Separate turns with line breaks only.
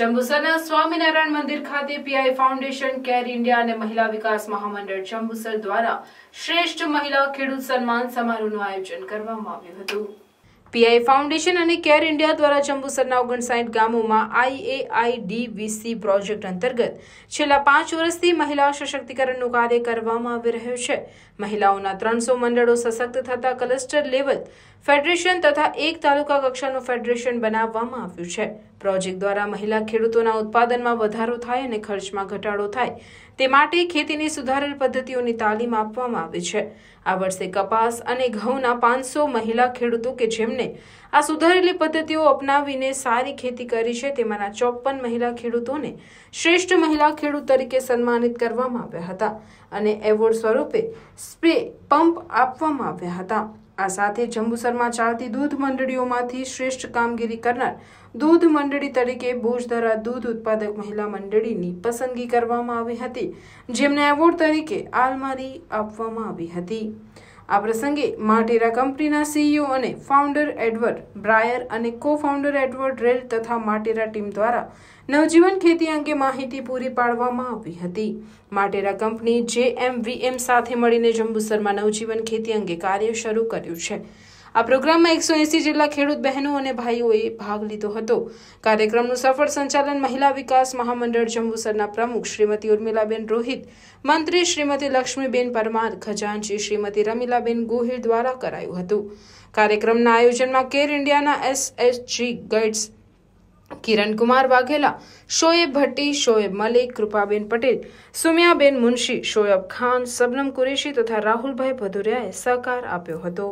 જંબુસરના સ્વામિનારાયણ મંદિર ખાતે PI foundation care India અને મહિલા વિકાસ મહામંડળ જંબુસર દ્વારા શ્રેષ્ઠ મહિલા ખેડૂત સન્માન સમારોહનું આયોજન કરવામાં આવ્યું હતું પીઆઈ ફાઉન્ડેશન અને કેર ઇન્ડિયા દ્વારા જંબુસરના ઓગણસાઠ ગામોમાં આઈએઆઈડીવીસી પ્રોજેક્ટ અંતર્ગત છેલ્લા પાંચ વર્ષથી મહિલા સશક્તિકરણનું કાર્ય કરવામાં આવી રહ્યું છે મહિલાઓના ત્રણસો મંડળો સશક્ત થતા કલસ્ટર લેવલ ફેડરેશન તથા એક તાલુકા કક્ષાનું ફેડરેશન બનાવવામાં આવ્યું છે પ્રોજેક્ટ દ્વારા મહિલા ખેડૂતોના ઉત્પાદનમાં વધારો થાય અને ખર્ચમાં ઘટાડો થાય તે માટે ખેતીની સુધારેલ પદ્ધતિઓની તાલીમ આપવામાં આવે છે આ વર્ષે કપાસ અને ઘઉંના પાંચસો મહિલા ખેડૂતો કે જેમને આ સુધારેલી પદ્ધતિઓ અપનાવીને સારી ખેતી કરી છે તેમાંના ચોપન મહિલા ખેડૂતોને શ્રેષ્ઠ મહિલા ખેડૂત તરીકે સન્માનિત કરવામાં આવ્યા હતા અને એવોર્ડ સ્વરૂપે સ્પ્રે પંપ આપવામાં આવ્યા હતા આ સાથે જંબુસરમાં ચાલતી દૂધ મંડળીઓમાંથી શ્રેષ્ઠ કામગીરી કરનાર દૂધ મંડળી તરીકે ભુજધરા દૂધ ઉત્પાદક મહિલા મંડળીની પસંદગી કરવામાં આવી હતી જેમને એવોર્ડ તરીકે આલમારી આપવામાં આવી હતી આ પ્રસંગે માટેરા કંપનીના સીઈઓ અને ફાઉન્ડર એડવર્ડ બ્રાયર અને કો ફાઉન્ડર એડવર્ડ રેલ તથા માટેરા ટીમ દ્વારા નવજીવન ખેતી અંગે માહિતી પૂરી પાડવામાં આવી હતી માટેરા કંપની જેએમવીએમ સાથે મળીને જંબુસરમાં નવજીવન ખેતી અંગે કાર્ય શરૂ કર્યું છે આ પ્રોગ્રામમાં એકસો એંસી જેટલા ખેડૂત બહેનો અને ભાઈઓએ ભાગ લીધો હતો કાર્યક્રમનું સફળ સંચાલન મહિલા વિકાસ મહામંડળ જંબુસરના પ્રમુખ શ્રીમતી ઉર્મિલાબેન રોહિત મંત્રી શ્રીમતી લક્ષ્મીબેન પરમાર ખજાનચી શ્રીમતી રમીલાબેન ગોહિલ દ્વારા કરાયું હતું કાર્યક્રમના આયોજનમાં કેર ઇન્ડિયાના એસએચજી ગાઈડ્સ કિરણકુમાર વાઘેલા શોએબ ભટ્ટી શોએબ મલિક કૃપાબેન પટેલ સુમિયાબેન મુનશી શોએબ ખાન સબનમ કુરેશી તથા રાહુલભાઈ ભદુરિયાએ સહકાર આપ્યો હતો